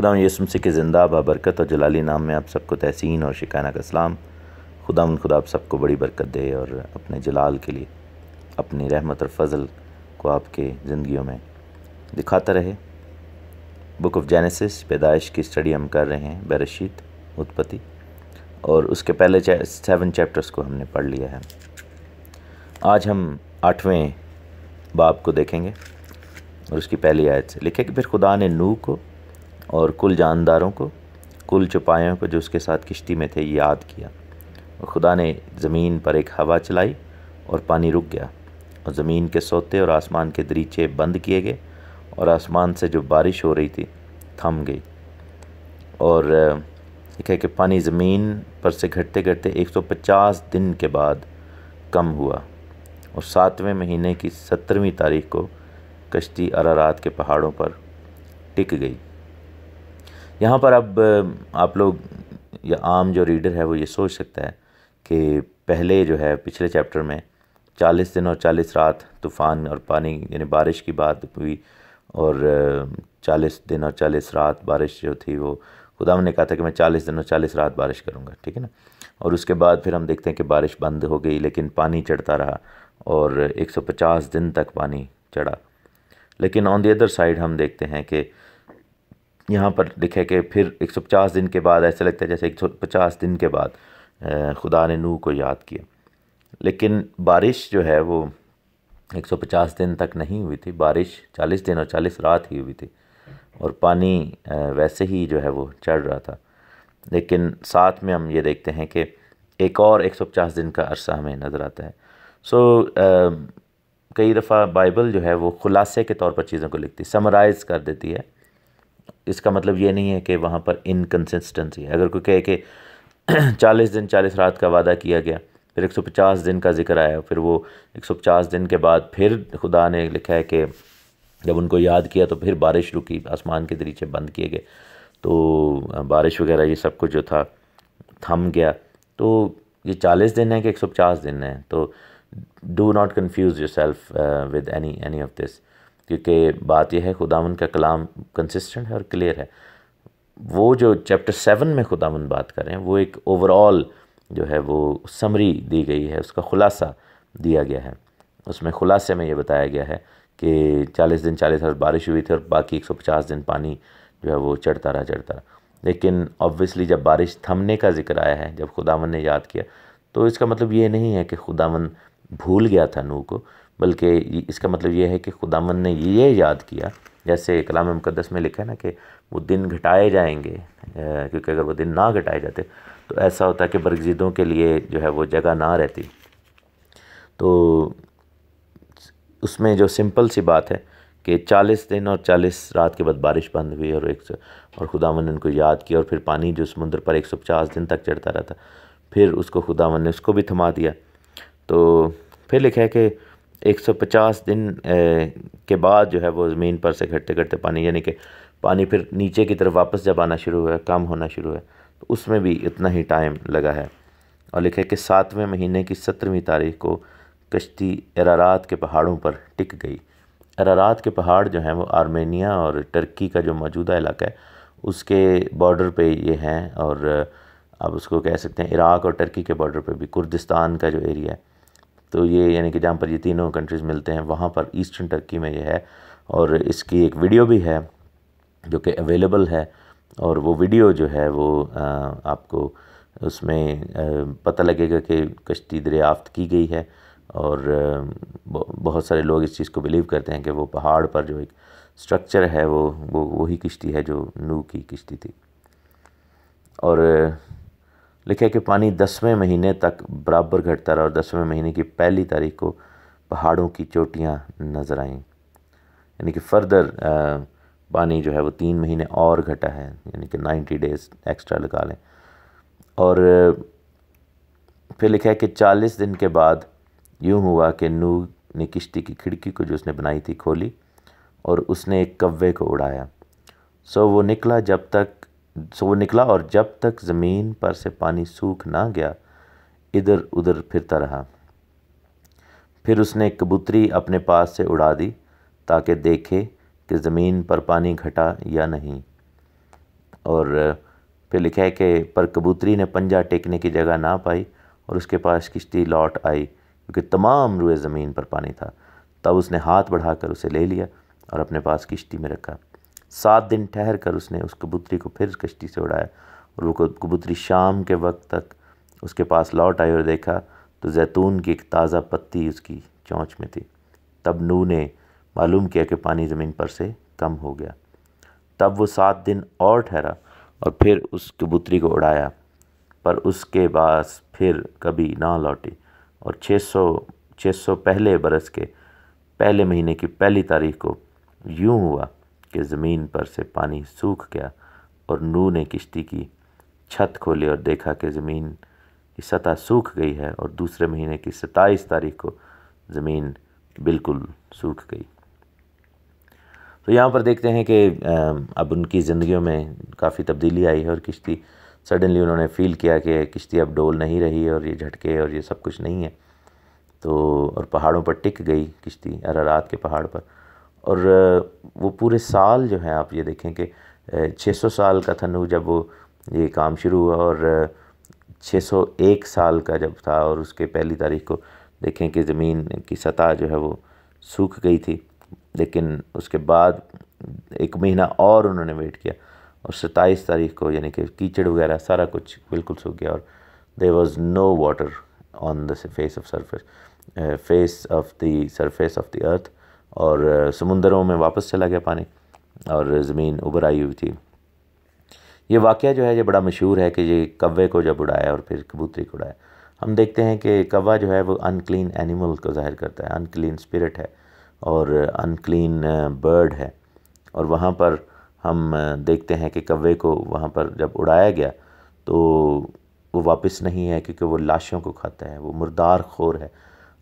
خدا یسم کے زندہ با برکت اور جلالی نام میں آپ سب کو تحسین اور شکانہ کا اسلام خدا خدا آپ سب کو بڑی برکت دے اور اپنے جلال کے لیے اپنی رحمت اور فضل کو آپ کے زندگیوں میں دکھاتا رہے بک آف جینیسس پیدائش کی اسٹڈی ہم کر رہے ہیں بے اتپتی اور اس کے پہلے سیون چیپٹرز کو ہم نے پڑھ لیا ہے آج ہم آٹھویں باپ کو دیکھیں گے اور اس کی پہلی آیت سے لکھے کہ پھر خدا نے نو کو اور کل جانداروں کو کل چپائیوں کو جو اس کے ساتھ کشتی میں تھے یاد کیا خدا نے زمین پر ایک ہوا چلائی اور پانی رک گیا اور زمین کے سوتے اور آسمان کے دریچے بند کیے گئے اور آسمان سے جو بارش ہو رہی تھی تھم گئی اور ہے کہ پانی زمین پر سے گھٹتے گھٹتے ایک سو پچاس دن کے بعد کم ہوا اور ساتویں مہینے کی سترویں تاریخ کو کشتی ارارات کے پہاڑوں پر ٹک گئی یہاں پر اب آپ لوگ یا عام جو ریڈر ہے وہ یہ سوچ سکتا ہے کہ پہلے جو ہے پچھلے چیپٹر میں چالیس دن اور چالیس رات طوفان اور پانی یعنی بارش کی بات ہوئی اور چالیس دن اور چالیس رات بارش جو تھی وہ خدا نے کہا تھا کہ میں چالیس دن اور چالیس رات بارش کروں گا ٹھیک ہے نا اور اس کے بعد پھر ہم دیکھتے ہیں کہ بارش بند ہو گئی لیکن پانی چڑھتا رہا اور ایک سو پچاس دن تک پانی چڑھا لیکن آن دی ادر سائیڈ ہم دیکھتے ہیں کہ یہاں پر لکھے کہ پھر ایک سو پچاس دن کے بعد ایسے لگتا ہے جیسے ایک سو پچاس دن کے بعد خدا نے نو کو یاد کیا لیکن بارش جو ہے وہ ایک سو پچاس دن تک نہیں ہوئی تھی بارش چالیس دن اور چالیس رات ہی ہوئی تھی اور پانی ویسے ہی جو ہے وہ چڑھ رہا تھا لیکن ساتھ میں ہم یہ دیکھتے ہیں کہ ایک اور ایک سو پچاس دن کا عرصہ ہمیں نظر آتا ہے سو کئی دفعہ بائبل جو ہے وہ خلاصے کے طور پر چیزوں کو لکھتی سمرائز کر دیتی ہے اس کا مطلب یہ نہیں ہے کہ وہاں پر انکنسسٹنسی ہے اگر کوئی کہے کہ چالیس دن چالیس رات کا وعدہ کیا گیا پھر ایک سو پچاس دن کا ذکر آیا پھر وہ ایک سو پچاس دن کے بعد پھر خدا نے لکھا ہے کہ جب ان کو یاد کیا تو پھر بارش رکی آسمان کے دریچے بند کیے گئے تو بارش وغیرہ یہ سب کچھ جو تھا تھم گیا تو یہ چالیس دن ہے کہ ایک سو پچاس دن ہے تو do not confuse self with any any of this کیونکہ بات یہ ہے خداون کا کلام کنسسٹنٹ ہے اور کلیئر ہے وہ جو چیپٹر سیون میں خداون بات کر رہے ہیں وہ ایک اوورال جو ہے وہ سمری دی گئی ہے اس کا خلاصہ دیا گیا ہے اس میں خلاصے میں یہ بتایا گیا ہے کہ چالیس دن چالیس ہزار بارش ہوئی تھی اور باقی ایک سو پچاس دن پانی جو ہے وہ چڑھتا رہا چڑھتا رہا لیکن اوبیسلی جب بارش تھمنے کا ذکر آیا ہے جب خداون نے یاد کیا تو اس کا مطلب یہ نہیں ہے کہ خداون بھول گیا تھا نو کو بلکہ اس کا مطلب یہ ہے کہ خدا من نے یہ یاد کیا جیسے کلام مقدس میں لکھا ہے نا کہ وہ دن گھٹائے جائیں گے کیونکہ اگر وہ دن نہ گھٹائے جاتے تو ایسا ہوتا ہے کہ برگزیدوں کے لیے جو ہے وہ جگہ نہ رہتی تو اس میں جو سمپل سی بات ہے کہ چالیس دن اور چالیس رات کے بعد بارش بند ہوئی اور ایک سو اور خدا من نے ان کو یاد کیا اور پھر پانی جو سمندر پر ایک سو پچاس دن تک چڑھتا رہتا پھر اس کو خدا من نے اس کو بھی تھما دیا تو پھر لکھا ہے کہ ایک سو پچاس دن کے بعد جو ہے وہ زمین پر سے گھٹتے گھٹتے پانی یعنی کہ پانی پھر نیچے کی طرف واپس جب آنا شروع ہوا ہے کم ہونا شروع ہے تو اس میں بھی اتنا ہی ٹائم لگا ہے اور لکھے کہ ساتویں مہینے کی سترویں تاریخ کو کشتی ارارات کے پہاڑوں پر ٹک گئی ارارات کے پہاڑ جو ہیں وہ آرمینیا اور ٹرکی کا جو موجودہ علاقہ ہے اس کے بارڈر پہ یہ ہیں اور آپ اس کو کہہ سکتے ہیں عراق اور ٹرکی کے بارڈر پہ بھی کردستان کا جو ایریا ہے تو یہ یعنی کہ جہاں پر یہ تینوں کنٹریز ملتے ہیں وہاں پر ایسٹرن ٹرکی میں یہ ہے اور اس کی ایک ویڈیو بھی ہے جو کہ اویلیبل ہے اور وہ ویڈیو جو ہے وہ آپ کو اس میں پتہ لگے گا کہ کشتی دریافت کی گئی ہے اور بہت سارے لوگ اس چیز کو بلیو کرتے ہیں کہ وہ پہاڑ پر جو ایک سٹرکچر ہے وہ وہی کشتی ہے جو نو کی کشتی تھی اور لکھے کہ پانی دسویں مہینے تک برابر گھٹتا رہا اور دسویں مہینے کی پہلی تاریخ کو پہاڑوں کی چوٹیاں نظر آئیں یعنی کہ فردر پانی جو ہے وہ تین مہینے اور گھٹا ہے یعنی کہ نائنٹی ڈیز ایکسٹرا لگا لیں اور پھر لکھا کہ چالیس دن کے بعد یوں ہوا کہ نو نے کشتی کی کھڑکی کو جو اس نے بنائی تھی کھولی اور اس نے ایک کوے کو اڑایا سو وہ نکلا جب تک سو وہ نکلا اور جب تک زمین پر سے پانی سوکھ نہ گیا ادھر ادھر پھرتا رہا پھر اس نے کبوتری اپنے پاس سے اڑا دی تاکہ دیکھے کہ زمین پر پانی گھٹا یا نہیں اور پھر لکھا ہے کہ پر کبوتری نے پنجہ ٹیکنے کی جگہ نہ پائی اور اس کے پاس کشتی لوٹ آئی کیونکہ تمام روئے زمین پر پانی تھا تب اس نے ہاتھ بڑھا کر اسے لے لیا اور اپنے پاس کشتی میں رکھا سات دن ٹھہر کر اس نے اس کبوتری کو پھر کشتی سے اڑایا اور وہ کبوتری شام کے وقت تک اس کے پاس لوٹ آئی اور دیکھا تو زیتون کی ایک تازہ پتی اس کی چونچ میں تھی تب نو نے معلوم کیا کہ پانی زمین پر سے کم ہو گیا تب وہ سات دن اور ٹھہرا اور پھر اس کبوتری کو اڑایا پر اس کے پاس پھر کبھی نہ لوٹی اور چھ سو چھ سو پہلے برس کے پہلے مہینے کی پہلی تاریخ کو یوں ہوا کہ زمین پر سے پانی سوکھ گیا اور نو نے کشتی کی چھت کھولی اور دیکھا کہ زمین کی سطح سوکھ گئی ہے اور دوسرے مہینے کی ستائیس تاریخ کو زمین بالکل سوکھ گئی تو یہاں پر دیکھتے ہیں کہ اب ان کی زندگیوں میں کافی تبدیلی آئی ہے اور کشتی سڈنلی انہوں نے فیل کیا کہ کشتی اب ڈول نہیں رہی اور یہ جھٹکے اور یہ سب کچھ نہیں ہے تو اور پہاڑوں پر ٹک گئی کشتی ارارات کے پہاڑ پر اور وہ پورے سال جو ہیں آپ یہ دیکھیں کہ چھ سو سال کا تھا نو جب یہ کام شروع ہوا اور چھ سو ایک سال کا جب تھا اور اس کے پہلی تاریخ کو دیکھیں کہ زمین کی سطح جو ہے وہ سوکھ گئی تھی لیکن اس کے بعد ایک مہینہ اور انہوں نے ویٹ کیا اور ستائیس تاریخ کو یعنی کہ کیچڑ وغیرہ سارا کچھ بالکل سوکھ گیا اور there was no water on the face of surface face of the surface of the earth اور سمندروں میں واپس چلا گیا پانی اور زمین آئی ہوئی تھی یہ واقعہ جو ہے یہ بڑا مشہور ہے کہ یہ کوے کو جب اڑایا اور پھر کبوتری کو اڑایا ہم دیکھتے ہیں کہ کوا جو ہے وہ انکلین اینیمل کو ظاہر کرتا ہے انکلین اسپرٹ ہے اور انکلین برڈ ہے اور وہاں پر ہم دیکھتے ہیں کہ کوے کو وہاں پر جب اڑایا گیا تو وہ واپس نہیں ہے کیونکہ وہ لاشوں کو کھاتا ہے وہ مردار خور ہے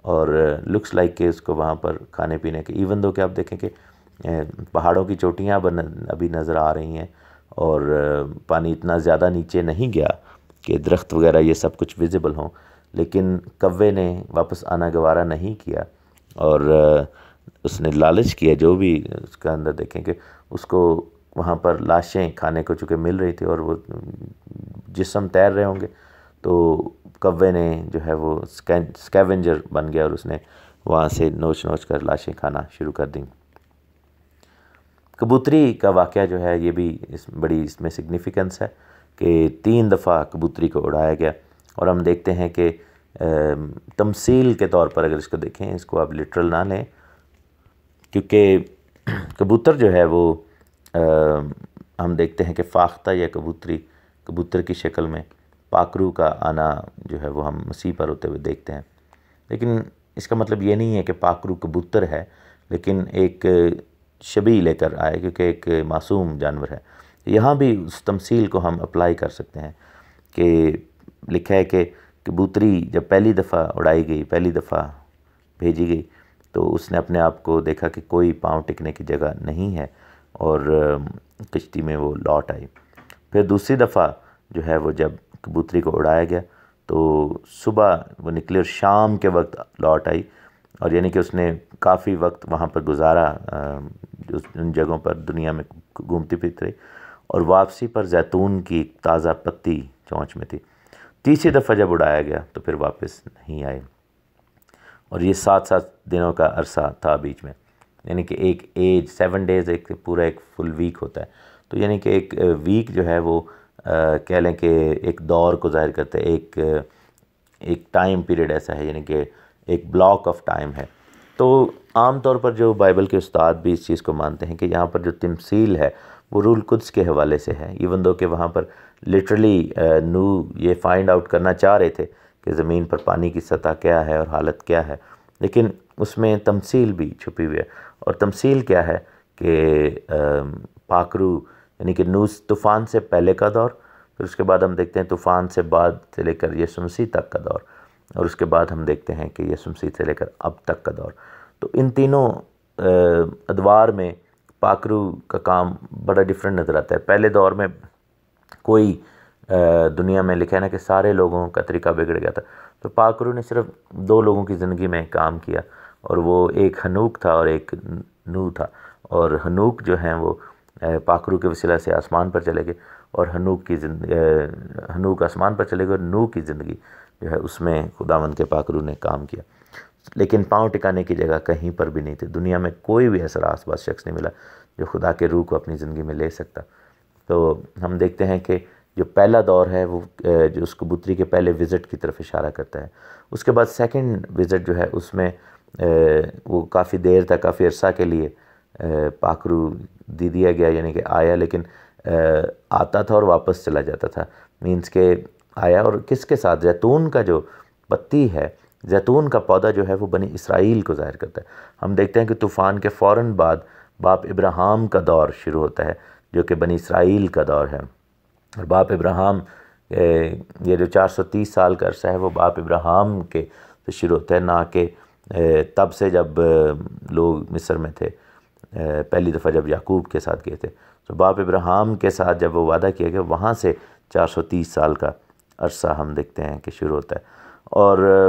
اور لکس لائک کہ اس کو وہاں پر کھانے پینے کے ایون دو کہ آپ دیکھیں کہ پہاڑوں کی چوٹیاں ابھی نظر آ رہی ہیں اور پانی اتنا زیادہ نیچے نہیں گیا کہ درخت وغیرہ یہ سب کچھ ویزیبل ہوں لیکن کوے نے واپس آنا گوارہ نہیں کیا اور اس نے لالچ کیا جو بھی اس کا اندر دیکھیں کہ اس کو وہاں پر لاشیں کھانے کو چونکہ مل رہی تھی اور وہ جسم تیر رہے ہوں گے تو کوے نے جو ہے وہ اسکیونجر بن گیا اور اس نے وہاں سے نوچ نوچ کر لاشیں کھانا شروع کر دیں کبوتری کا واقعہ جو ہے یہ بھی اس بڑی اس میں سگنیفیکنس ہے کہ تین دفعہ کبوتری کو اڑایا گیا اور ہم دیکھتے ہیں کہ تمثیل کے طور پر اگر اس کو دیکھیں اس کو آپ لٹرل نہ لیں کیونکہ کبوتر جو ہے وہ ہم دیکھتے ہیں کہ فاختہ یا کبوتری کبوتر کی شکل میں پاکرو کا آنا جو ہے وہ ہم مسیح پر ہوتے ہوئے دیکھتے ہیں لیکن اس کا مطلب یہ نہیں ہے کہ پاکرو کبوتر ہے لیکن ایک شبی لے کر آئے کیونکہ ایک معصوم جانور ہے یہاں بھی اس تمثیل کو ہم اپلائی کر سکتے ہیں کہ لکھا ہے کہ کبوتری جب پہلی دفعہ اڑائی گئی پہلی دفعہ بھیجی گئی تو اس نے اپنے آپ کو دیکھا کہ کوئی پاؤں ٹکنے کی جگہ نہیں ہے اور کشتی میں وہ لوٹ آئی پھر دوسری دفعہ جو ہے وہ جب کبوتری کو اڑایا گیا تو صبح وہ نکلی اور شام کے وقت لوٹ آئی اور یعنی کہ اس نے کافی وقت وہاں پر گزارا ان جگہوں پر دنیا میں گھومتی پھرتی رہی اور واپسی پر زیتون کی تازہ پتی چونچ میں تھی تیسری دفعہ جب اڑایا گیا تو پھر واپس نہیں آئے اور یہ سات سات دنوں کا عرصہ تھا بیچ میں یعنی کہ ایک ایج سیون ڈیز ایک پورا ایک فل ویک ہوتا ہے تو یعنی کہ ایک ویک جو ہے وہ کہہ لیں کہ ایک دور کو ظاہر کرتے ایک ایک ٹائم پیریڈ ایسا ہے یعنی کہ ایک بلاک آف ٹائم ہے تو عام طور پر جو بائبل کے استاد بھی اس چیز کو مانتے ہیں کہ یہاں پر جو تمثیل ہے وہ رول قدس کے حوالے سے ہے ایون دو کہ وہاں پر لٹرلی نو یہ فائنڈ آؤٹ کرنا چاہ رہے تھے کہ زمین پر پانی کی سطح کیا ہے اور حالت کیا ہے لیکن اس میں تمثیل بھی چھپی ہوئی ہے اور تمثیل کیا ہے کہ پاکرو یعنی کہ نوز طوفان سے پہلے کا دور پھر اس کے بعد ہم دیکھتے ہیں طوفان سے بعد سے لے کر یسمسی تک کا دور اور اس کے بعد ہم دیکھتے ہیں کہ یسمسی سے لے کر اب تک کا دور تو ان تینوں ادوار میں پاکرو کا کام بڑا ڈیفرنٹ نظر آتا ہے پہلے دور میں کوئی دنیا میں لکھا ہے نا کہ سارے لوگوں کا طریقہ بگڑ گیا تھا تو پاکرو نے صرف دو لوگوں کی زندگی میں کام کیا اور وہ ایک ہنوک تھا اور ایک نو تھا اور ہنوک جو ہیں وہ پاکرو کے وسیلہ سے آسمان پر چلے گئے اور کی زندگی ہنوک آسمان پر چلے گئے اور نو کی زندگی جو ہے اس میں خداوند کے پاکرو نے کام کیا لیکن پاؤں ٹکانے کی جگہ کہیں پر بھی نہیں تھے دنیا میں کوئی بھی ایسا آس پاس شخص نہیں ملا جو خدا کے روح کو اپنی زندگی میں لے سکتا تو ہم دیکھتے ہیں کہ جو پہلا دور ہے وہ جو اس کبوتری کے پہلے وزٹ کی طرف اشارہ کرتا ہے اس کے بعد سیکنڈ وزٹ جو ہے اس میں وہ کافی دیر تک کافی عرصہ کے لیے پاکرو دے دیا گیا یعنی کہ آیا لیکن آتا تھا اور واپس چلا جاتا تھا مینس کہ آیا اور کس کے ساتھ زیتون کا جو پتی ہے زیتون کا پودا جو ہے وہ بنی اسرائیل کو ظاہر کرتا ہے ہم دیکھتے ہیں کہ طوفان کے فوراً بعد باپ ابراہام کا دور شروع ہوتا ہے جو کہ بنی اسرائیل کا دور ہے اور باپ ابراہم یہ جو چار سو تیس سال کا عرصہ ہے وہ باپ ابراہم کے شروع ہوتا ہے نہ کہ تب سے جب لوگ مصر میں تھے پہلی دفعہ جب یعقوب کے ساتھ گئے تھے تو باپ ابراہم کے ساتھ جب وہ وعدہ کیا گیا وہاں سے چار سو تیس سال کا عرصہ ہم دیکھتے ہیں کہ شروع ہوتا ہے اور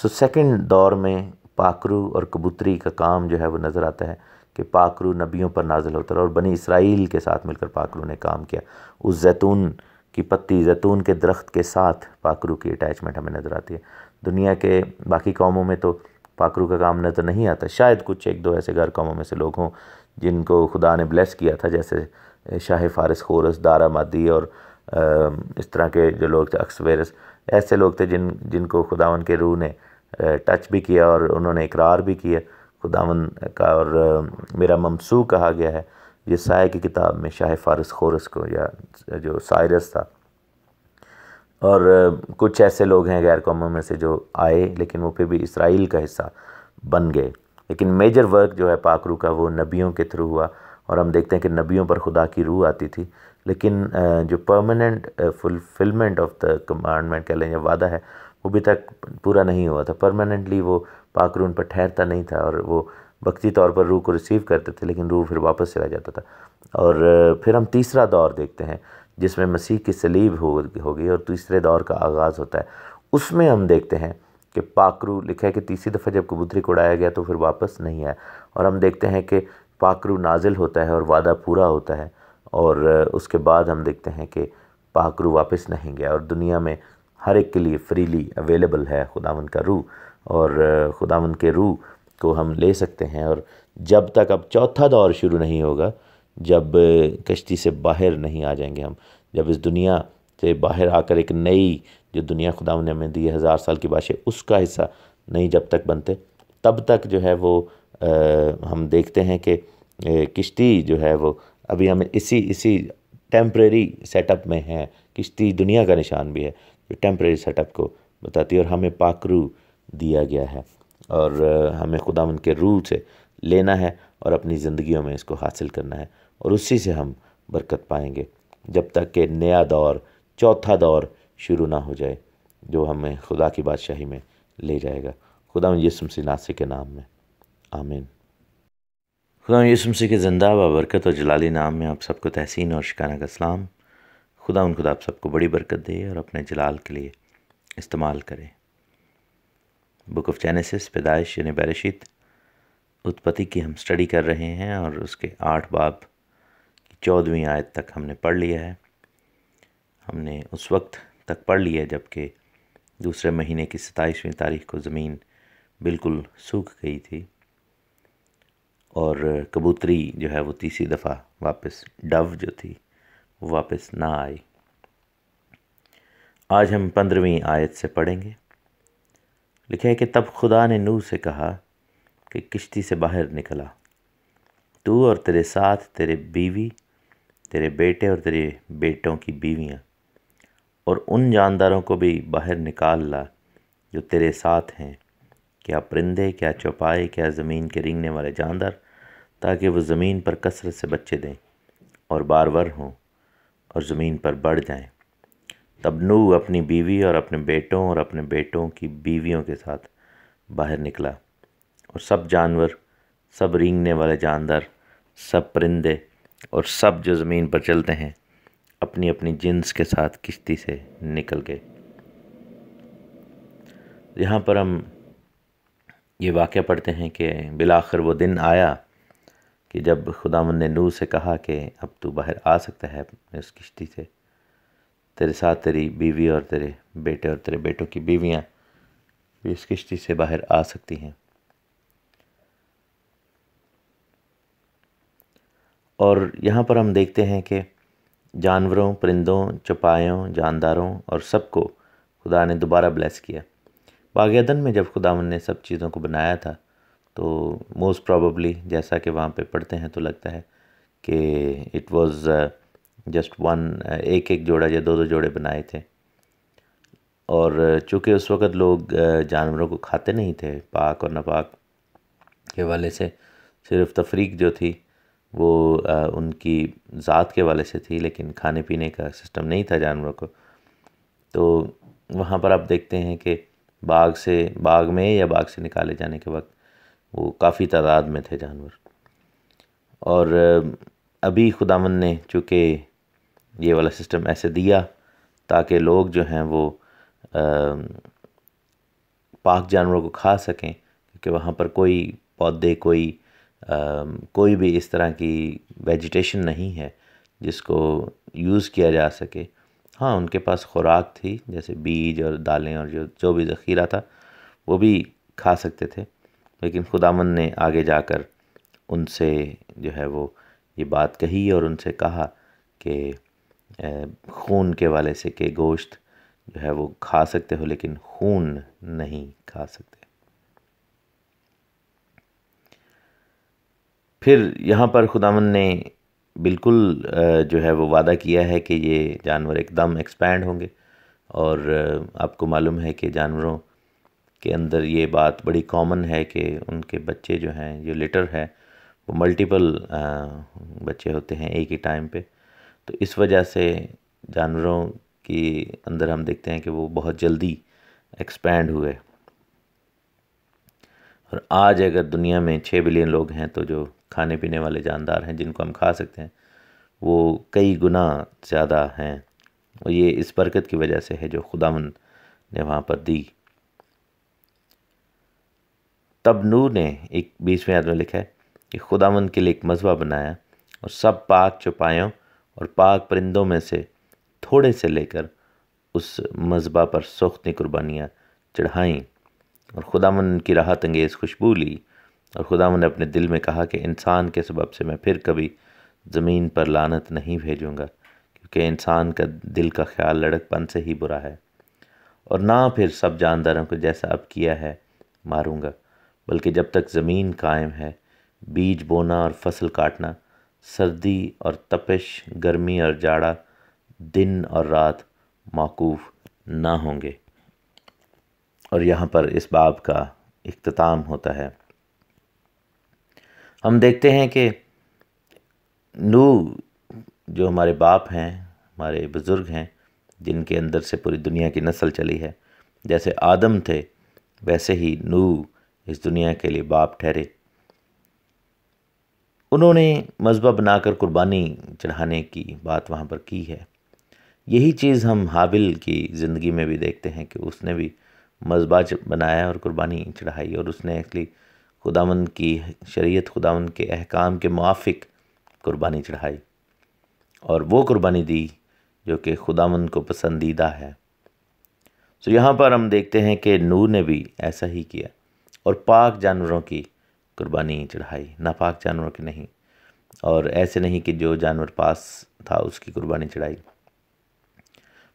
سو سیکنڈ دور میں پاکرو اور کبوتری کا کام جو ہے وہ نظر آتا ہے کہ پاکرو نبیوں پر نازل ہوتا ہے اور بنی اسرائیل کے ساتھ مل کر پاکرو نے کام کیا اس زیتون کی پتی زیتون کے درخت کے ساتھ پاکرو کی اٹیچمنٹ ہمیں نظر آتی ہے دنیا کے باقی قوموں میں تو پاکرو کا کام نہ تو نہیں آتا شاید کچھ ایک دو ایسے گھر قوموں میں سے لوگ ہوں جن کو خدا نے بلیس کیا تھا جیسے شاہ فارس خورس دارہ مادی اور اس طرح کے جو لوگ تھے اکس ویرس ایسے لوگ تھے جن جن کو خداون کے روح نے ٹچ بھی کیا اور انہوں نے اقرار بھی کیا خداون کا اور میرا ممسو کہا گیا ہے یہ سائے کی کتاب میں شاہ فارس خورس کو یا جو سائرس تھا اور کچھ ایسے لوگ ہیں غیر قوموں میں سے جو آئے لیکن وہ پھر بھی اسرائیل کا حصہ بن گئے لیکن میجر ورک جو ہے پاک روح کا وہ نبیوں کے تھرو ہوا اور ہم دیکھتے ہیں کہ نبیوں پر خدا کی روح آتی تھی لیکن جو permanent fulfilment of the commandment کہہ لیں یا وعدہ ہے وہ بھی تک پورا نہیں ہوا تھا پرماننٹلی وہ پاک روح ان پر ٹھہرتا نہیں تھا اور وہ وقتی طور پر روح کو ریسیو کرتے تھے لیکن روح پھر واپس چلا جاتا تھا اور پھر ہم تیسرا دور دیکھتے ہیں جس میں مسیح کی سلیب ہوگی اور تیسرے دور کا آغاز ہوتا ہے اس میں ہم دیکھتے ہیں کہ پاکرو لکھا ہے کہ تیسری دفعہ جب کبوتری کو اڑایا گیا تو پھر واپس نہیں آیا اور ہم دیکھتے ہیں کہ پاکرو نازل ہوتا ہے اور وعدہ پورا ہوتا ہے اور اس کے بعد ہم دیکھتے ہیں کہ پاکرو واپس نہیں گیا اور دنیا میں ہر ایک کے لیے فریلی اویلیبل ہے خداون کا روح اور خداون کے روح کو ہم لے سکتے ہیں اور جب تک اب چوتھا دور شروع نہیں ہوگا جب کشتی سے باہر نہیں آ جائیں گے ہم جب اس دنیا سے باہر آ کر ایک نئی جو دنیا خدا نے ہمیں دی ہے ہزار سال کی باشے اس کا حصہ نہیں جب تک بنتے تب تک جو ہے وہ ہم دیکھتے ہیں کہ کشتی جو ہے وہ ابھی ہم اسی اسی ٹیمپریری سیٹ اپ میں ہیں کشتی دنیا کا نشان بھی ہے جو ٹیمپریری سیٹ اپ کو بتاتی ہے اور ہمیں پاکرو دیا گیا ہے اور ہمیں خدا ان کے روح سے لینا ہے اور اپنی زندگیوں میں اس کو حاصل کرنا ہے اور اسی سے ہم برکت پائیں گے جب تک کہ نیا دور چوتھا دور شروع نہ ہو جائے جو ہمیں خدا کی بادشاہی میں لے جائے گا خدا میں سی ناسی کے نام میں آمین خدا میں سی کے زندہ و برکت اور جلالی نام میں آپ سب کو تحسین اور شکانہ کا اسلام خدا ان خدا آپ سب کو بڑی برکت دے اور اپنے جلال کے لیے استعمال کرے بک آف جینیسس پیدائش یعنی بیرشیت اتپتی کی ہم سٹڈی کر رہے ہیں اور اس کے آٹھ باب چودھویں آیت تک ہم نے پڑھ لیا ہے ہم نے اس وقت تک پڑھ لیا ہے جب کہ دوسرے مہینے کی ستائیسویں تاریخ کو زمین بالکل سوکھ گئی تھی اور کبوتری جو ہے وہ تیسری دفعہ واپس ڈو جو تھی وہ واپس نہ آئی آج ہم پندرہویں آیت سے پڑھیں گے لکھے کہ تب خدا نے نو سے کہا کہ کشتی سے باہر نکلا تو اور تیرے ساتھ تیرے بیوی تیرے بیٹے اور تیرے بیٹوں کی بیویاں اور ان جانداروں کو بھی باہر نکال لا جو تیرے ساتھ ہیں کیا پرندے کیا چوپائے کیا زمین کے رینگنے والے جاندار تاکہ وہ زمین پر کثرت سے بچے دیں اور بارور ہوں اور زمین پر بڑھ جائیں تب نو اپنی بیوی اور اپنے بیٹوں اور اپنے بیٹوں کی بیویوں کے ساتھ باہر نکلا اور سب جانور سب رینگنے والے جاندار سب پرندے اور سب جو زمین پر چلتے ہیں اپنی اپنی جنس کے ساتھ کشتی سے نکل گئے یہاں پر ہم یہ واقعہ پڑھتے ہیں کہ بالآخر وہ دن آیا کہ جب نے نو سے کہا کہ اب تو باہر آ سکتا ہے اس کشتی سے تیرے ساتھ تیری بیوی اور تیرے بیٹے اور تیرے بیٹوں کی بیویاں بھی اس کشتی سے باہر آ سکتی ہیں اور یہاں پر ہم دیکھتے ہیں کہ جانوروں پرندوں چپائیوں جانداروں اور سب کو خدا نے دوبارہ بلیس کیا باغیہ دن میں جب خدا نے سب چیزوں کو بنایا تھا تو موسٹ پرابیبلی جیسا کہ وہاں پہ پڑھتے ہیں تو لگتا ہے کہ اٹ واز جسٹ ون ایک ایک جوڑا یا دو دو جوڑے بنائے تھے اور چونکہ اس وقت لوگ uh, جانوروں کو کھاتے نہیں تھے پاک اور ناپاک کے والے سے صرف تفریق جو تھی وہ ان کی ذات کے والے سے تھی لیکن کھانے پینے کا سسٹم نہیں تھا جانوروں کو تو وہاں پر آپ دیکھتے ہیں کہ باغ سے باغ میں یا باغ سے نکالے جانے کے وقت وہ کافی تعداد میں تھے جانور اور ابھی خدا نے چونکہ یہ والا سسٹم ایسے دیا تاکہ لوگ جو ہیں وہ پاک جانوروں کو کھا سکیں کیونکہ وہاں پر کوئی پودے کوئی کوئی بھی اس طرح کی ویجیٹیشن نہیں ہے جس کو یوز کیا جا سکے ہاں ان کے پاس خوراک تھی جیسے بیج اور دالیں اور جو جو بھی ذخیرہ تھا وہ بھی کھا سکتے تھے لیکن خدا من نے آگے جا کر ان سے جو ہے وہ یہ بات کہی اور ان سے کہا کہ خون کے والے سے کہ گوشت جو ہے وہ کھا سکتے ہو لیکن خون نہیں کھا سکتے پھر یہاں پر خداون نے بالکل جو ہے وہ وعدہ کیا ہے کہ یہ جانور ایک دم ایکسپینڈ ہوں گے اور آپ کو معلوم ہے کہ جانوروں کے اندر یہ بات بڑی کامن ہے کہ ان کے بچے جو ہیں جو لیٹر ہے وہ ملٹیپل بچے ہوتے ہیں ایک ہی ٹائم پہ تو اس وجہ سے جانوروں کی اندر ہم دیکھتے ہیں کہ وہ بہت جلدی ایکسپینڈ ہوئے اور آج اگر دنیا میں چھ بلین لوگ ہیں تو جو کھانے پینے والے جاندار ہیں جن کو ہم کھا سکتے ہیں وہ کئی گناہ زیادہ ہیں اور یہ اس برکت کی وجہ سے ہے جو خداون نے وہاں پر دی تب نور نے ایک بیسویں یاد میں لکھا ہے خدا خداون کے لیے ایک مذہبہ بنایا اور سب پاک چپایوں اور پاک پرندوں میں سے تھوڑے سے لے کر اس مذہب پر سوختی قربانیاں چڑھائیں اور خداً کی راحت انگیز خوشبو لی اور خدا نے اپنے دل میں کہا کہ انسان کے سبب سے میں پھر کبھی زمین پر لانت نہیں بھیجوں گا کیونکہ انسان کا دل کا خیال لڑک پن سے ہی برا ہے اور نہ پھر سب جانداروں کو جیسا اب کیا ہے ماروں گا بلکہ جب تک زمین قائم ہے بیج بونا اور فصل کاٹنا سردی اور تپش گرمی اور جاڑا دن اور رات معقوف نہ ہوں گے اور یہاں پر اس باب کا اختتام ہوتا ہے ہم دیکھتے ہیں کہ نو جو ہمارے باپ ہیں ہمارے بزرگ ہیں جن کے اندر سے پوری دنیا کی نسل چلی ہے جیسے آدم تھے ویسے ہی نو اس دنیا کے لیے باپ ٹھہرے انہوں نے مذبح بنا کر قربانی چڑھانے کی بات وہاں پر کی ہے یہی چیز ہم حابل کی زندگی میں بھی دیکھتے ہیں کہ اس نے بھی مذبح بنایا اور قربانی چڑھائی اور اس نے ایکچولی خداون کی شریعت خداون کے احکام کے موافق قربانی چڑھائی اور وہ قربانی دی جو کہ خداون کو پسندیدہ ہے سو یہاں پر ہم دیکھتے ہیں کہ نو نے بھی ایسا ہی کیا اور پاک جانوروں کی قربانی چڑھائی ناپاک جانوروں کی نہیں اور ایسے نہیں کہ جو جانور پاس تھا اس کی قربانی چڑھائی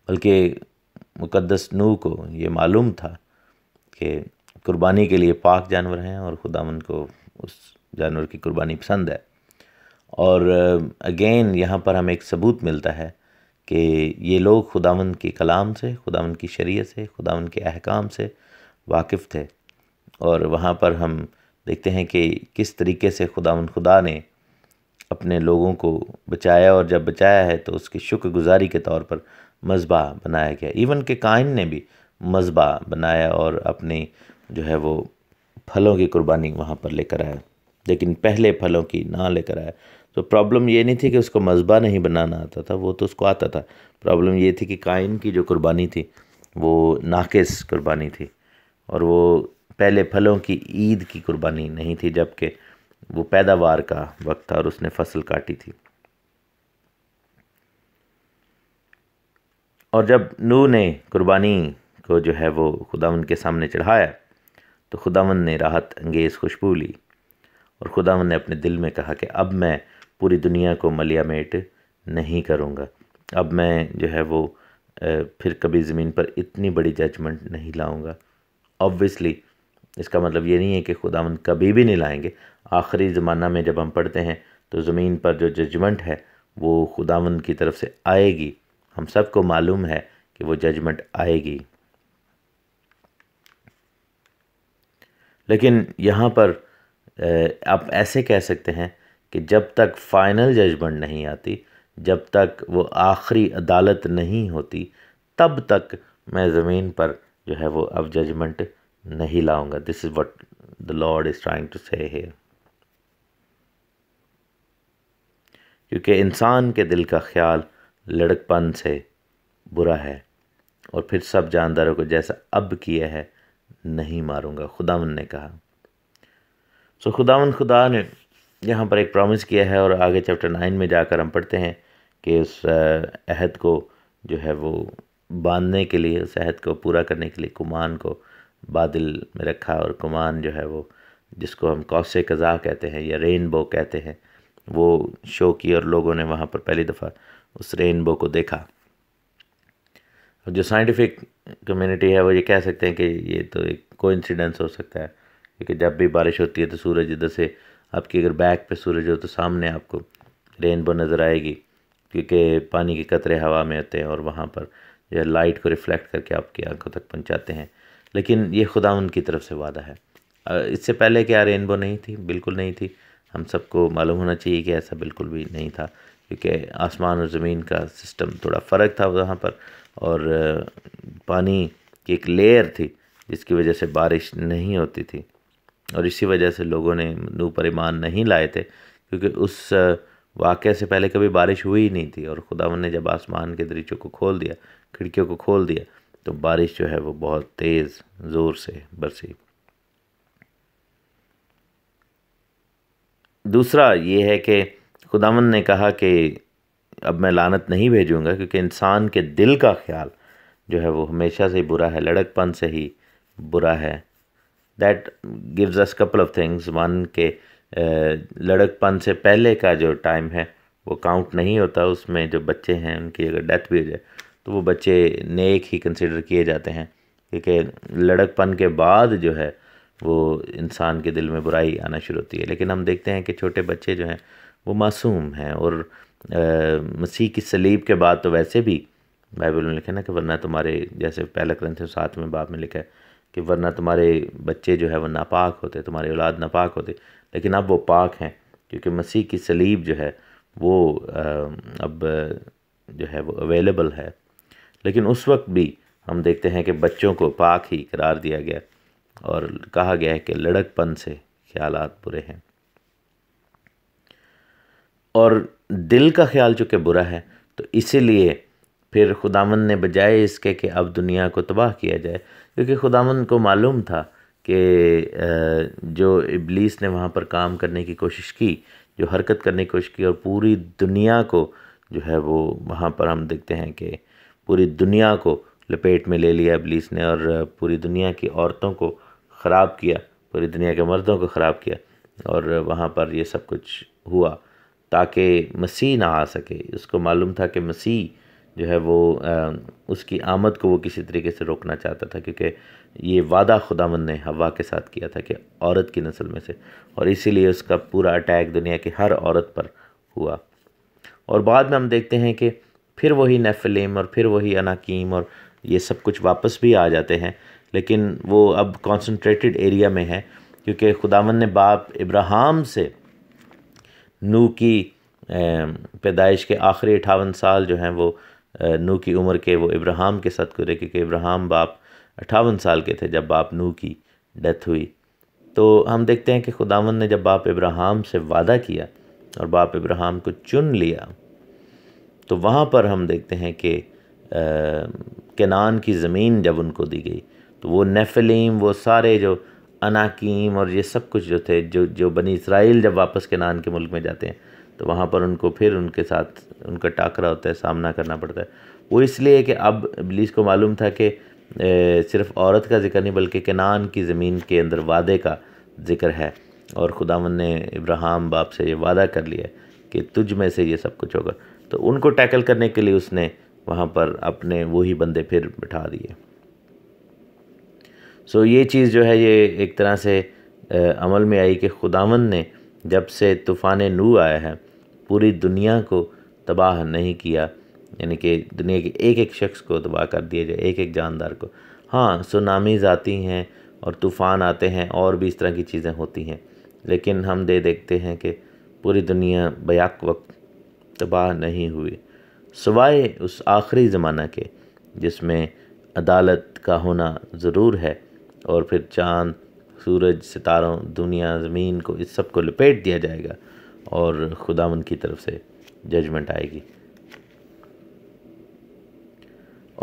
بلکہ مقدس نو کو یہ معلوم تھا کہ قربانی کے لیے پاک جانور ہیں اور خدا ان کو اس جانور کی قربانی پسند ہے اور اگین یہاں پر ہمیں ثبوت ملتا ہے کہ یہ لوگ خداون کے کلام سے خدا کی شریعت سے خدا کے احکام سے واقف تھے اور وہاں پر ہم دیکھتے ہیں کہ کس طریقے سے خدا نے اپنے لوگوں کو بچایا اور جب بچایا ہے تو اس کی شکر گزاری کے طور پر مذبح بنایا گیا ایون کہ کائن نے بھی مذبح بنایا اور اپنی جو ہے وہ پھلوں کی قربانی وہاں پر لے کر آیا لیکن پہلے پھلوں کی نہ لے کر آیا تو پرابلم یہ نہیں تھی کہ اس کو مذبح نہیں بنانا آتا تھا وہ تو اس کو آتا تھا پرابلم یہ تھی کہ قائن کی جو قربانی تھی وہ ناقص قربانی تھی اور وہ پہلے پھلوں کی عید کی قربانی نہیں تھی جبکہ وہ پیداوار کا وقت تھا اور اس نے فصل کاٹی تھی اور جب نو نے قربانی کو جو ہے وہ خدا ان کے سامنے چڑھایا تو خداون نے راحت انگیز خوشبو لی اور خداون نے اپنے دل میں کہا کہ اب میں پوری دنیا کو ملیا میٹ نہیں کروں گا اب میں جو ہے وہ پھر کبھی زمین پر اتنی بڑی ججمنٹ نہیں لاؤں گا اوبیسلی اس کا مطلب یہ نہیں ہے کہ خداون کبھی بھی نہیں لائیں گے آخری زمانہ میں جب ہم پڑھتے ہیں تو زمین پر جو ججمنٹ ہے وہ خداون کی طرف سے آئے گی ہم سب کو معلوم ہے کہ وہ ججمنٹ آئے گی لیکن یہاں پر آپ ایسے کہہ سکتے ہیں کہ جب تک فائنل ججمنٹ نہیں آتی جب تک وہ آخری عدالت نہیں ہوتی تب تک میں زمین پر جو ہے وہ اب ججمنٹ نہیں لاؤں گا this is what the lord is trying to say here کیونکہ انسان کے دل کا خیال لڑک پن سے برا ہے اور پھر سب جانداروں کو جیسا اب کیا ہے نہیں ماروں گا خداون نے کہا سو خداون خدا نے یہاں پر ایک پرامس کیا ہے اور آگے چیپٹر نائن میں جا کر ہم پڑھتے ہیں کہ اس عہد کو جو ہے وہ باندھنے کے لیے اس عہد کو پورا کرنے کے لیے کمان کو بادل میں رکھا اور کمان جو ہے وہ جس کو ہم کوسے قضا کہتے ہیں یا رین بو کہتے ہیں وہ شو کی اور لوگوں نے وہاں پر پہلی دفعہ اس رین بو کو دیکھا جو سائنٹیفک کمیونٹی ہے وہ یہ کہہ سکتے ہیں کہ یہ تو ایک کو انسیڈنس ہو سکتا ہے کیونکہ جب بھی بارش ہوتی ہے تو سورج ادھر سے آپ کی اگر بیک پہ سورج ہو تو سامنے آپ کو رین بو نظر آئے گی کیونکہ پانی کے قطرے ہوا میں ہوتے ہیں اور وہاں پر جو ہے لائٹ کو ریفلیکٹ کر کے آپ کی آنکھوں تک پہنچاتے ہیں لیکن یہ خدا ان کی طرف سے وعدہ ہے اس سے پہلے کیا رین بو نہیں تھی بالکل نہیں تھی ہم سب کو معلوم ہونا چاہیے کہ ایسا بالکل بھی نہیں تھا کیونکہ آسمان اور زمین کا سسٹم تھوڑا فرق تھا وہاں پر اور پانی کی ایک لیئر تھی جس کی وجہ سے بارش نہیں ہوتی تھی اور اسی وجہ سے لوگوں نے نو پر ایمان نہیں لائے تھے کیونکہ اس واقعہ سے پہلے کبھی بارش ہوئی نہیں تھی اور خدا نے جب آسمان کے دریچوں کو کھول دیا کھڑکیوں کو کھول دیا تو بارش جو ہے وہ بہت تیز زور سے برسی دوسرا یہ ہے کہ خداون نے کہا کہ اب میں لانت نہیں بھیجوں گا کیونکہ انسان کے دل کا خیال جو ہے وہ ہمیشہ سے برا ہے لڑک پن سے ہی برا ہے that gives us couple of things one کے لڑک پن سے پہلے کا جو ٹائم ہے وہ کاؤنٹ نہیں ہوتا اس میں جو بچے ہیں ان کی اگر ڈیتھ بھی ہو جائے تو وہ بچے نیک ہی کنسیڈر کیے جاتے ہیں کیونکہ لڑک پن کے بعد جو ہے وہ انسان کے دل میں برائی آنا شروع ہوتی ہے لیکن ہم دیکھتے ہیں کہ چھوٹے بچے جو ہیں وہ معصوم ہیں اور مسیح کی صلیب کے بعد تو ویسے بھی بائبل میں لکھا نا کہ ورنہ تمہارے جیسے پہلا ساتھ میں باپ میں لکھا ہے کہ ورنہ تمہارے بچے جو ہے وہ ناپاک ہوتے تمہارے اولاد ناپاک ہوتے لیکن اب وہ پاک ہیں کیونکہ مسیح کی صلیب جو ہے وہ اب جو ہے وہ اویلیبل ہے لیکن اس وقت بھی ہم دیکھتے ہیں کہ بچوں کو پاک ہی قرار دیا گیا اور کہا گیا ہے کہ لڑک پن سے خیالات برے ہیں اور دل کا خیال چونکہ برا ہے تو اسی لیے پھر خداوند نے بجائے اس کے کہ اب دنیا کو تباہ کیا جائے کیونکہ خداوند کو معلوم تھا کہ جو ابلیس نے وہاں پر کام کرنے کی کوشش کی جو حرکت کرنے کی کوشش کی اور پوری دنیا کو جو ہے وہ وہاں پر ہم دیکھتے ہیں کہ پوری دنیا کو لپیٹ میں لے لیا ابلیس نے اور پوری دنیا کی عورتوں کو خراب کیا پوری دنیا کے مردوں کو خراب کیا اور وہاں پر یہ سب کچھ ہوا تاکہ مسیح نہ آ سکے اس کو معلوم تھا کہ مسیح جو ہے وہ اس کی آمد کو وہ کسی طریقے سے روکنا چاہتا تھا کیونکہ یہ وعدہ خدا من نے ہوا کے ساتھ کیا تھا کہ عورت کی نسل میں سے اور اسی لیے اس کا پورا اٹیک دنیا کے ہر عورت پر ہوا اور بعد میں ہم دیکھتے ہیں کہ پھر وہی نیفلیم اور پھر وہی اناکیم اور یہ سب کچھ واپس بھی آ جاتے ہیں لیکن وہ اب کانسنٹریٹڈ ایریا میں ہے کیونکہ خدا من باپ ابراہام سے نو کی پیدائش کے آخری اٹھاون سال جو ہیں وہ نو کی عمر کے وہ ابراہم کے ساتھ گزرے کیونکہ ابراہم باپ اٹھاون سال کے تھے جب باپ نو کی ڈیتھ ہوئی تو ہم دیکھتے ہیں کہ خداون نے جب باپ ابراہم سے وعدہ کیا اور باپ ابراہم کو چن لیا تو وہاں پر ہم دیکھتے ہیں کہ کنان کی زمین جب ان کو دی گئی تو وہ نیفلیم وہ سارے جو اناکیم اور یہ سب کچھ جو تھے جو جو بنی اسرائیل جب واپس کینان کے ملک میں جاتے ہیں تو وہاں پر ان کو پھر ان کے ساتھ ان کا ٹاکرا ہوتا ہے سامنا کرنا پڑتا ہے وہ اس لیے کہ اب ابلیس کو معلوم تھا کہ صرف عورت کا ذکر نہیں بلکہ کینان کی زمین کے اندر وعدے کا ذکر ہے اور خدا من ابراہم باپ سے یہ وعدہ کر لیا کہ تجھ میں سے یہ سب کچھ ہوگا تو ان کو ٹیکل کرنے کے لیے اس نے وہاں پر اپنے وہی بندے پھر بٹھا دیے سو یہ چیز جو ہے یہ ایک طرح سے عمل میں آئی کہ خداون نے جب سے طوفان نو آیا ہے پوری دنیا کو تباہ نہیں کیا یعنی کہ دنیا کے ایک ایک شخص کو تباہ کر دیا جائے ایک ایک جاندار کو ہاں سونامیز آتی ہیں اور طوفان آتے ہیں اور بھی اس طرح کی چیزیں ہوتی ہیں لیکن ہم دے دیکھتے ہیں کہ پوری دنیا بیاک وقت تباہ نہیں ہوئی سوائے اس آخری زمانہ کے جس میں عدالت کا ہونا ضرور ہے اور پھر چاند سورج ستاروں دنیا زمین کو اس سب کو لپیٹ دیا جائے گا اور من کی طرف سے ججمنٹ آئے گی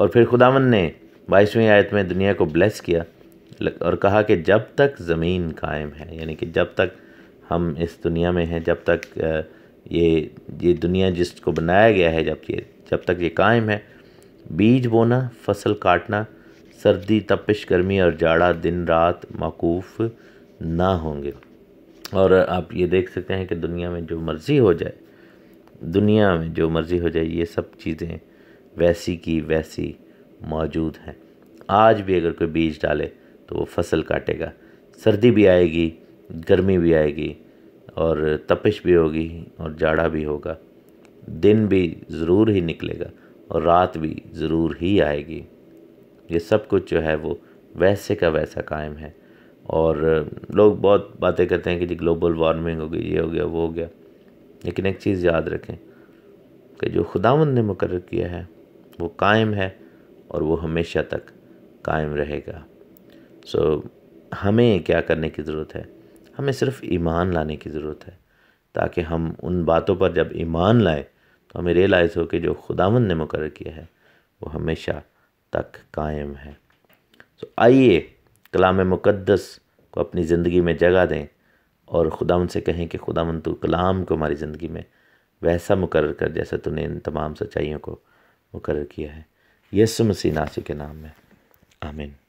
اور پھر من نے بائیسویں آیت میں دنیا کو بلیس کیا اور کہا کہ جب تک زمین قائم ہے یعنی کہ جب تک ہم اس دنیا میں ہیں جب تک یہ دنیا جس کو بنایا گیا ہے جب جب تک یہ قائم ہے بیج بونا فصل کاٹنا سردی تپش گرمی اور جاڑا دن رات موقوف نہ ہوں گے اور آپ یہ دیکھ سکتے ہیں کہ دنیا میں جو مرضی ہو جائے دنیا میں جو مرضی ہو جائے یہ سب چیزیں ویسی کی ویسی موجود ہیں آج بھی اگر کوئی بیج ڈالے تو وہ فصل کاٹے گا سردی بھی آئے گی گرمی بھی آئے گی اور تپش بھی ہوگی اور جاڑا بھی ہوگا دن بھی ضرور ہی نکلے گا اور رات بھی ضرور ہی آئے گی یہ سب کچھ جو ہے وہ ویسے کا ویسا قائم ہے اور لوگ بہت باتیں کرتے ہیں کہ جی گلوبل وارمنگ ہو گئی یہ ہو گیا وہ ہو گیا لیکن ایک چیز یاد رکھیں کہ جو خداون نے مقرر کیا ہے وہ قائم ہے اور وہ ہمیشہ تک قائم رہے گا سو ہمیں کیا کرنے کی ضرورت ہے ہمیں صرف ایمان لانے کی ضرورت ہے تاکہ ہم ان باتوں پر جب ایمان لائے تو ہمیں ریئلائز ہو کہ جو خداون نے مقرر کیا ہے وہ ہمیشہ تک قائم ہے تو آئیے کلام مقدس کو اپنی زندگی میں جگہ دیں اور خدا ان سے کہیں کہ خدا تو کلام کو ہماری زندگی میں ویسا مقرر کر جیسا تو نے ان تمام سچائیوں کو مقرر کیا ہے یسو مسیح ناسی کے نام میں آمین